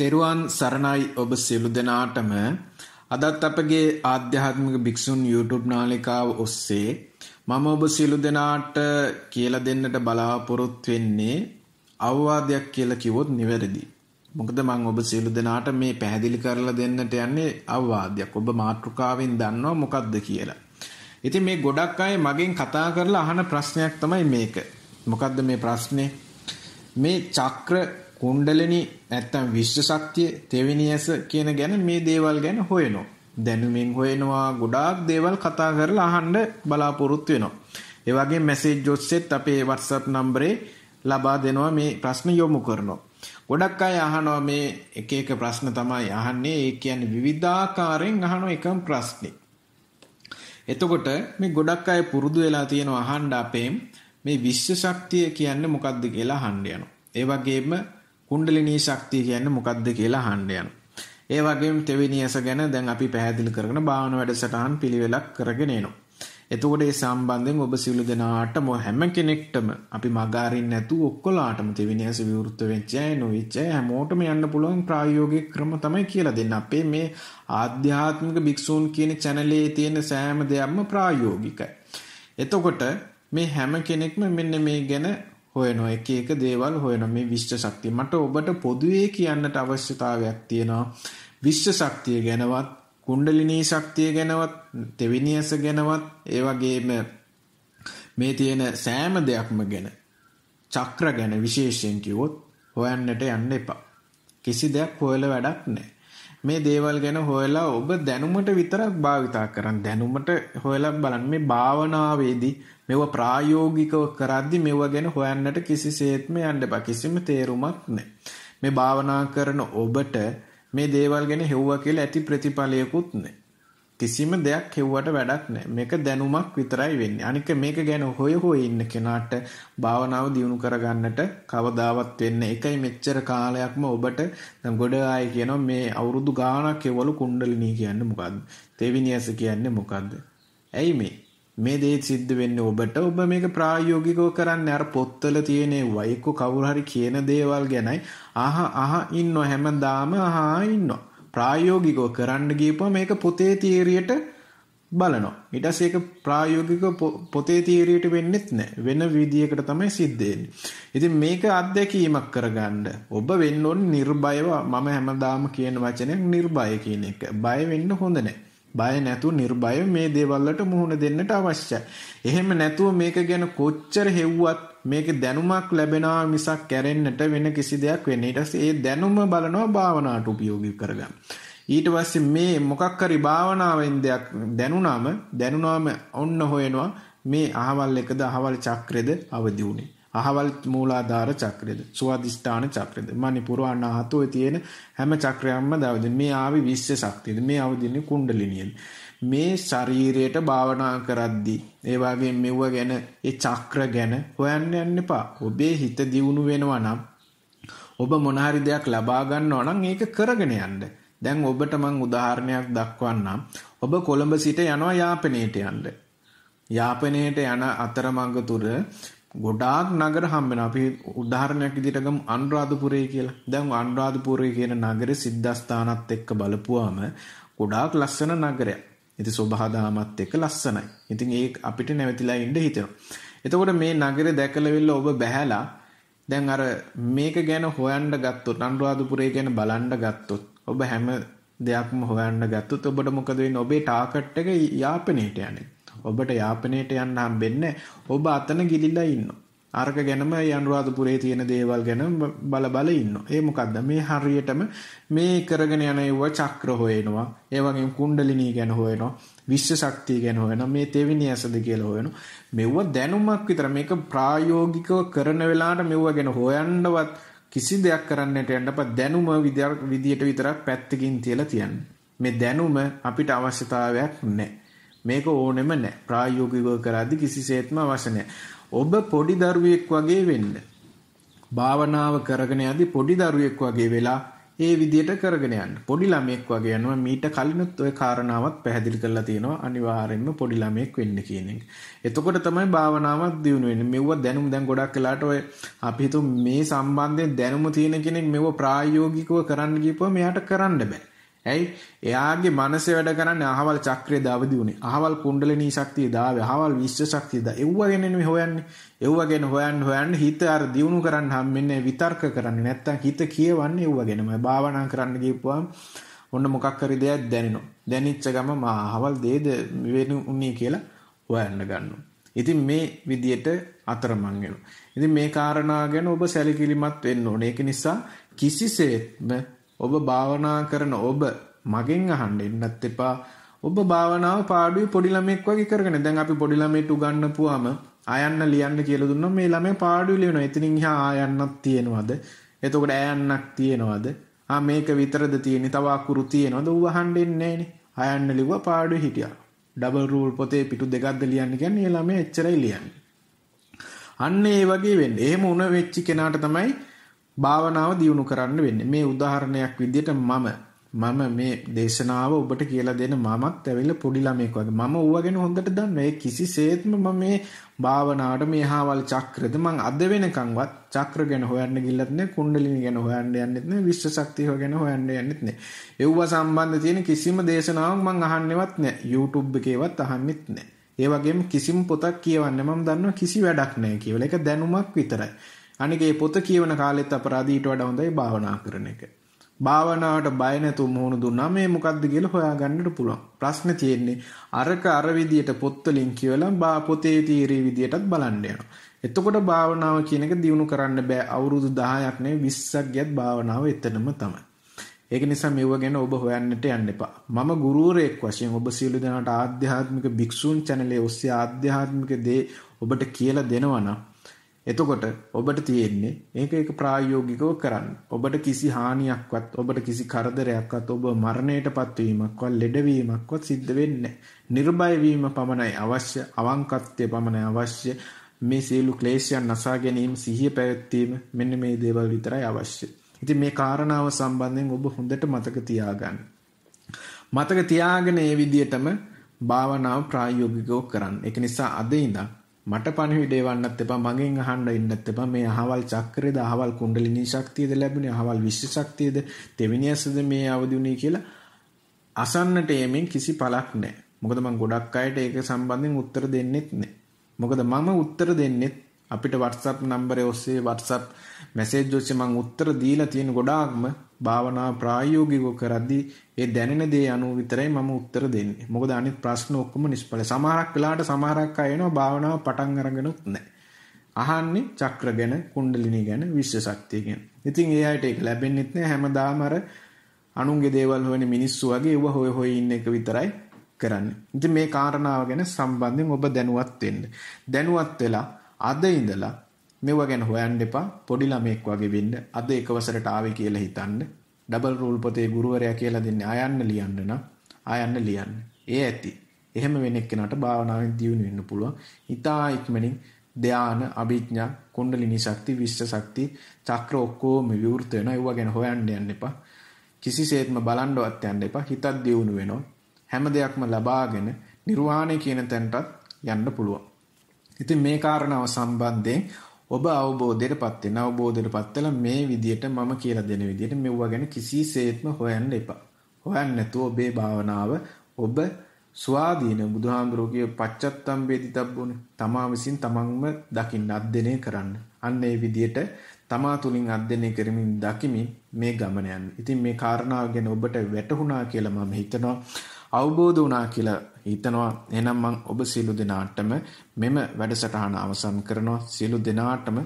තෙරුවන් සරණයි ඔබ සියලු දෙනාටම අදත් අපගේ ආධ්‍යාත්මික භික්ෂුන් YouTube නාලිකාව ඔස්සේ මම ඔබ සියලු දෙනාට කියලා දෙන්නට බලාපොරොත්තු වෙන්නේ අවවාදයක් කියලා කිව්වොත් නිවැරදි. මොකද මම ඔබ සියලු දෙනාට මේ පැහැදිලි කරලා දෙන්නට යන්නේ අවවාදයක්. ඔබ මාතෘකාවෙන් දන්නවා මොකද්ද කියලා. ඉතින් මේ ගොඩක් අය මගෙන් කතා කරලා අහන ප්‍රශ්නයක් තමයි මේක. මොකද්ද මේ ප්‍රශ්නේ? මේ චක්‍ර කුණ්ඩලිනි නැත්තම් විශ්ව ශක්තිය තෙවෙනි ඇස කියන ගැන මේ දේවල් ගැන හොයනවා. දැනුමින් හොයනවා ගොඩාක් දේවල් කතා කරලා අහන්න බලාපොරොත්තු වෙනවා. ඒ වගේ මැසේජ් ඔස්සේත් අපේ WhatsApp නම්බරේ ලබා දෙනවා මේ ප්‍රශ්න යොමු කරනවා. ගොඩක් අය අහනවා මේ එක එක ප්‍රශ්න තමයි අහන්නේ. ඒ කියන්නේ විවිධාකාරයෙන් අහන එකම ප්‍රශ්නේ. එතකොට මේ ගොඩක් අය පුරුදු වෙලා තියෙනවා අහන්න අපේ මේ විශ්ව ශක්තිය කියන්නේ මොකක්ද කියලා අහන්න යනවා. ඒ වගේම කුණ්ඩලිනී ශක්තිය කියන්නේ මොකක්ද කියලා අහන්න යන. ඒ වගේම තෙවෙනියස ගැන දැන් අපි පැහැදිලි කරගෙන භාවනා වැඩසටහන් පිළිවෙලක් කරගෙන එනවා. එතකොට ඒ සම්බන්ධයෙන් ඔබ සියලු දෙනාටම හැම කෙනෙක්ටම අපි මග අරින්න නැතුව ඔක්කොලාටම තෙවෙනියස විවෘත වෙච්ච අය නොවිච්ච අය හැමෝටම යන්න පුළුවන් ප්‍රායෝගික ක්‍රම තමයි කියලා දෙන්න. අපේ මේ ආධ්‍යාත්මික භික්ෂූන් කියන channel තියෙන සෑම දෙයක්ම ප්‍රායෝගිකයි. එතකොට මේ හැම කෙනෙක්ම මෙන්න මේ ගැන හොයනෝ එක එක දේවල් හොයන මේ විශ්ව ශක්තිය මට ඔබට පොදුවේ කියන්නට අවශ්‍යතාවයක් තියෙනවා විශ්ව ශක්තිය ගැනවත් කුණ්ඩලිනී ශක්තිය ගැනවත් තෙවිනියස ගැනවත් ඒ වගේම මේ තියෙන සෑම දෙයක්ම ගැන චක්‍ර ගැන විශේෂයෙන් කිව්වොත් හොයන්නට යන්න එපා කිසි දෙයක් හොයලා වැඩක් නැහැ මේ දේවල් ගැන හොයලා ඔබ දැනුමට විතරක් භාවිතා කරන් දැනුමට හොයලා බලන්න මේ භාවනාවේදී මෙව ප්‍රායෝගිකව කරද්දි මෙව ගැන හොයන්නට කිසිසේත්ම යන්න බෑ කිසිම තේරුමක් නැහැ. මේ භාවනා කරන ඔබට මේ දේවල් ගැන හෙව්වා කියලා ඇති ප්‍රතිඵලයකුත් නැහැ. කිසිම දෙයක් හෙව්වට වැඩක් නැහැ. මේක දැනුමක් විතරයි වෙන්නේ. අනික මේක ගැන හොය හොය ඉන්න කෙනාට භාවනාව දියුණු කරගන්නට කවදාවත් වෙන්නේ එකයි මෙච්චර කාලයක්ම ඔබට දැන් ගොඩ අය කියනවා මේ අවුරුදු ගාණක් හෙවලු කුණ්ඩලිනී කියන්නේ මොකද්ද? තෙවිනියස කියන්නේ මොකද්ද? ඇයි මේ? මේ දේ සිද්ධ වෙන්නේ ඔබට ඔබ මේක ප්‍රායෝගිකව කරන්න අර පොත්වල තියෙන වයිකු කවුරු හරි කියන දේවල් ගැනයි අහ අහ ඉන්න හැමදාම අහා ඉන්න ප්‍රායෝගිකව කරන්න ගියපුවා මේක පොතේ තීරියට බලනවා ඊට පස්සේ ඒක ප්‍රායෝගිකව පොතේ තීරියට වෙන්නෙත් නැහැ වෙන විදියකට තමයි සිද්ධ ඉතින් මේක අත්දැකීමක් කරගන්න ඔබ වෙන්න ඕනේ නිර්භයව මම හැමදාම කියන වචනේ නිර්භය කියන එක බය වෙන්න හොඳ නැහැ බය නැතුව නිර්භය මේ දේවල්ලට මුහුණ දෙන්නට අවශ්‍යයි. එහෙම නැතුව මේක ගැන කොච්චර හෙව්වත් මේක දැනුමක් ලැබෙනවා මිසක් කැරෙන්නට වෙන කිසි දෙයක් වෙන්නේ. ඊට පස්සේ ඒ දැනුම බලනවා භාවනාවට උපයෝගී කරගන්න. ඊට පස්සේ මේ මොකක් හරි භාවනාවෙන් දෙයක් දැනුණාම දැනුණාම ඔන්න හොයනවා මේ අහවල් එකද අහවල් චක්‍රෙද අවදි වුනේ. අහවල් මූලාධාර චක්‍රයද ස්වාධිෂ්ඨාන චක්‍රයද මනිපුර අනාහතෝ තියෙන හැම චක්‍රයක්ම දවදින් මේ ආවි විශ්ව ශක්තියද මේ අවදින්නේ කුණ්ඩලිනියද මේ ශරීරයට භාවනා කරද්දී ඒ වගේ මෙව ගැන ඒ චක්‍ර ගැන හොයන්න යන්න එපා ඔබේ හිත දියුණු වෙනවා නම් ඔබ මොන හරි දෙයක් ලබා ගන්නවා නම් ඒක කරගෙන යන්න දැන් ඔබට මං උදාහරණයක් දක්වන්නම් ඔබ කොළඹ සිට යනවා යාපනයට යන්න යාපනයට යන අතරමඟ තුර ගොඩාක් නගර හම්බෙන අපි උදාහරණයක් විදිහට ගමු අනුරාධපුරය කියලා. දැන් අනුරාධපුරය කියන නගරේ සිද්ධාස්ථානත් එක්ක බලපුවාම ගොඩාක් ලස්සන නගරයක්. ඉතින් සෝභාදාමත් එක්ක ලස්සනයි. ඉතින් ඒක අපිට නැවතිලා ඉන්න හිතෙනවා. එතකොට මේ නගරේ දැකලා ඔබ බැහැලා දැන් අර මේක ගැන හොයන්න ගත්තොත් අනුරාධපුරය ගැන බලන්න ගත්තොත් ඔබ හැම දෙයක්ම හොයන්න ගත්තොත් ඔබට මොකද වෙන්නේ? ඔබේ ටාගට් එක යාපනයේට යන්නේ. ඔබට යාපනයට යන්න හම්බෙන්නේ ඔබ අතන ගිලිලා ඉන්නවා. අරක ගැනම ඒ අනුරාධපුරයේ තියෙන දේවල් ගැන බල බල ඉන්නවා. ඒ මොකද්ද? මේ හරියටම මේ කරගෙන යන ඒව චක්‍ර හොයනවා. ඒ වගේම කුණ්ඩලිනී ගැන හොයනවා. විශ්ව ශක්තිය ගැන හොයනවා. මේ තෙවිනි ඇසද කියලා හොයනවා. මෙව දැනුමක් විතර මේක ප්‍රායෝගිකව කරන වෙලාවට මෙව ගැන හොයන්නවත් කිසි දෙයක් කරන්නට යන්නපා දැනුම විදියට විතරක් පැත්තකින් තියලා තියන්න. මේ දැනුම අපිට අවශ්‍යතාවයක් නැහැ. මේක ඕනෙම නැහැ. ප්‍රායෝගිකව කරද්දි කිසිසේත්ම අවශ්‍ය ඔබ පොඩි දරුවෙක් වගේ වෙන්න. භාවනාව කරගෙන යද්දි පොඩි දරුවෙක් වගේ වෙලා ඒ විදිහට කරගෙන යන්න. පොඩි ළමයෙක් වගේ යනවා මීට කලිනුත් ওই කාරණාවත් පැහැදිලි කරලා තියෙනවා අනිවාර්යයෙන්ම පොඩි ළමයෙක් වෙන්න කියන එක. එතකොට තමයි භාවනාවක් දියුණු වෙන්නේ. මෙව දැනුම් දැන් ගොඩක් වෙලාට ඔය අපි හිතමු මේ සම්බන්ධයෙන් දැනුම තියෙන කෙනෙක් මෙව ප්‍රායෝගිකව කරන්න ගියපුවා මෙයාට කරන්න බෑ. ඇයි? එයාගේ මනසේ වැඩ කරන්නේ අහවල් චක්‍රය දවදි උනේ. අහවල් කුණ්ඩලිනී ශක්තිය දාවේ. අහවල් විශ්ව ශක්තිය දා. එව්වගෙන නෙමෙයි හොයන්නේ. එව්වගෙන හොයන්න හොයන්න හිත අර දියුණු කරන්න හම්බෙන්නේ විතර්ක කරන්නේ. නැත්තම් හිත කියවන්නේ එව්වගෙනමයි. භාවනා කරන්න ගියපුවාම ඔන්න මොකක් හරි දෙයක් දැනෙනවා. දැනෙච්ච ගම මා අහවල් දෙයද වෙනුනේ කියලා හොයන්න ගන්නවා. ඉතින් මේ විදියට අතරමං වෙනවා. ඉතින් මේ කාරණා ගැන ඔබ සැලකිලිමත් වෙන්න ඕනේ. ඒක නිසා කිසිසේත්ම ඔබ භාවනා කරන ඔබ මගෙන් අහන්න එන්නත් එපා. ඔබ භාවනාව පාඩුවේ පොඩි ළමෙක් වගේ කරගෙන දැන් අපි පොඩි ළමයට උගන්වපුවාම ආයන්න ලියන්න කියලා දුන්නොත් මේ ළමයා පාඩුවේ ලියනවා. එතනින් එහා ආයන්නක් තියෙනවද? එතකොට ඈයන්නක් තියෙනවද? ආ මේක විතරද තියෙන්නේ? තව අකුරු තියෙනවද? ඌ අහන්න එන්නේ නැහනේ. ආයන්න ලිව්වා පාඩුවේ හිටියා. ඩබල් රූල් පොතේ පිටු දෙකක්ද ලියන්න කියන්නේ ළමයා එච්චරයි ලියන්නේ. අන්න ඒ වගේ වෙන්නේ. එහෙම උන වෙච්ච කෙනාට තමයි භාවනාව දියුණු කරන්න වෙන්නේ. මේ උදාහරණයක් විදිහට මම මම මේ දේශනාව ඔබට කියලා දෙන මමත් ඇවිල්ලා පොඩි ළමෙක් වගේ. මම ඌව ගැන හොඳට දන්නවා. ඒ කිසිසේත්ම මම මේ භාවනාවට මේ හාවල් චක්‍රද මං අද වෙනකන්වත් චක්‍ර ගැන හොයන්න ගිල්ලත් නෑ, කුණ්ඩලිනි ගැන හොයන්න යන්නෙත් නෑ, විශ්ව ශක්තිය ගැන හොයන්න යන්නෙත් නෑ. ඒව සම්බන්ධ තියෙන කිසිම දේශනාවක් මං අහන්නෙවත් නෑ. YouTube එකේවත් අහන්නෙත් නෑ. ඒ වගේම කිසිම පොතක් කියවන්න මම දන්නවා කිසි වැඩක් නෑ කියලා. ඒක දැනුමක් විතරයි. අනික මේ පොත කියවන කාලෙත් අපරාධීට වඩා හොඳයි භාවනා කරන එක. භාවනාවට බය නැතුව මුහුණු දුන්නා මේ මොකද්ද කියලා හොයාගන්නට පුළුවන්. ප්‍රශ්නේ තියෙන්නේ අරක අර විදියට පොත්වලින් කියවලා බා පොතේ තීරී විදියටත් බලන්න යනවා. එතකොට භාවනාව කියන එක දිනු කරන්න බෑ. අවුරුදු 10ක් නෙවෙයි 20ක් ගියත් භාවනාව එතනම තමයි. ඒක නිසා මෙව ගැන ඔබ හොයන්නට යන්න එපා. මම ගුරුවරයෙක් වශයෙන් ඔබ සියලු දෙනාට ආධ්‍යාත්මික භික්ෂූන් channel ඔස්සේ ආධ්‍යාත්මික දේ ඔබට කියලා දෙනවා නම් එතකොට ඔබට තියෙන්නේ මේක එක ප්‍රායෝගිකව කරන්න. ඔබට කිසි හානියක්වත්, ඔබට කිසි කරදරයක්වත්, ඔබ මරණයටපත් වීමක්වත්, ලෙඩවීමක්වත් සිද්ධ වෙන්නේ නිර්භය වීම පමණයි අවශ්‍ය, අවංකත්වය පමණයි අවශ්‍ය. මේ සියලු ක්ලේශයන් නසා ගැනීම, සිහිය පැවැත්වීම මෙන්න මේ දේවල් විතරයි අවශ්‍ය. ඉතින් මේ කාරණාව සම්බන්ධයෙන් ඔබ හොඳට මතක තියාගන්න. මතක තියාගෙන මේ විදිහටම භාවනාව ප්‍රායෝගිකව කරන්න. ඒක නිසා අද ඉඳන් මට පණිවිඩය වන්නත් එපා මගෙන් අහන්න ඉන්නත් එපා මේ අහවල් චක්‍රයේද අහවල් කුණ්ඩලිනී ශක්තියද ලැබුණේ අහවල් විශ්ව ශක්තියද තෙවෙනි ඇසද මේ අවදි වුණේ කියලා අසන්නට යමින් කිසි පළක් නැහැ මොකද මම ගොඩක් අයට ඒක සම්බන්ධයෙන් උත්තර දෙන්නෙත් නැහැ මොකද මම උත්තර දෙන්නෙත් අපිට WhatsApp නම්බරේ ඔස්සේ WhatsApp මැසේජ් ඔස්සේ මම උත්තර දීලා තියෙන ගොඩාක්ම භාවනා ප්‍රායෝගිකව කරද්දී ඒ දැනෙන දේ අනුව විතරයි මම උත්තර දෙන්නේ. මොකද අනිත් ප්‍රශ්න ඔක්කොම නිෂ්ඵල. සමහරක් වෙලාවට සමහරක් අය එනවා භාවනාව පටන් අරගෙනුත් නැහැ. අහන්නේ චක්‍ර ගැන, කුණ්ඩලිනි ගැන, විශ්ව ශක්තිය ගැන. ඉතින් ඒ අයට ඒක ලැබෙන්නෙත් නෑ හැමදාම අර අනුන්ගේ දේවල් හොයන මිනිස්සු වගේ ඒව හොය හොය ඉන්න එක විතරයි කරන්නේ. ඉතින් මේ කාරණාව ගැන සම්බන්ධයෙන් ඔබ දැනුවත් වෙන්න. දැනුවත් වෙලා අද ඉඳලා මෙව ගැන හොයන්න එපා පොඩි ළමෙක් වගේ වෙන්න අද එකවසරට ආවේ කියලා හිතන්න ඩබල් රූල් පොතේ ගුරුවරයා කියලා දෙන්නේ ආයන්න ලියන්න නම් ආයන්න ලියන්න ඒ ඇති එහෙම වෙන එක්කෙනාට භාවනාවෙන් දියුණු වෙන්න පුළුවන් ඊතා ඉක්මනින් ධාන අභිඥා කුණ්ඩලිනී ශක්ති විශ්ව ශක්ති චක්‍ර ඔක්කොම විවෘත වෙනවා ඒව ගැන හොයන්න යන්න එපා කිසිසේත්ම බලන්නවත් යන්න එපා හිතක් දියුණු වෙනවා හැම දෙයක්ම ලබාගෙන නිර්වාණය කියන තැනටත් යන්න පුළුවන් ඉතින් මේ කාරණාව සම්බන්ධයෙන් ඔබ අවබෝධයටපත් වෙන අවබෝධයටපත් වෙලා මේ විදියට මම කියලා දෙන විදියට මෙවුවා ගැන කිසිසේත්ම හොයන්න එපා. හොයන්න නැතුව ඔබේ භාවනාව ඔබ ස්වාධීන බුදුහාමුදුරුවගේ පච්චත්තම්බේදි තබ්බුනේ තමා විසින් තමන්ම දකින්න අධ්‍යයනය කරන්න. අන්න ඒ විදිහට තමා තුලින් අධ්‍යයනය කරමින් දකිමින් මේ ගමන යන්නේ. ඉතින් මේ කාරණාව ගැන ඔබට වැටහුණා කියලා මම හිතනවා. අවබෝධ වුණා කියලා හිතනවා. එහෙනම් මම ඔබ සියලු දෙනාටම මෙම වැඩසටහන අවසන් කරනවා. සියලු දෙනාටම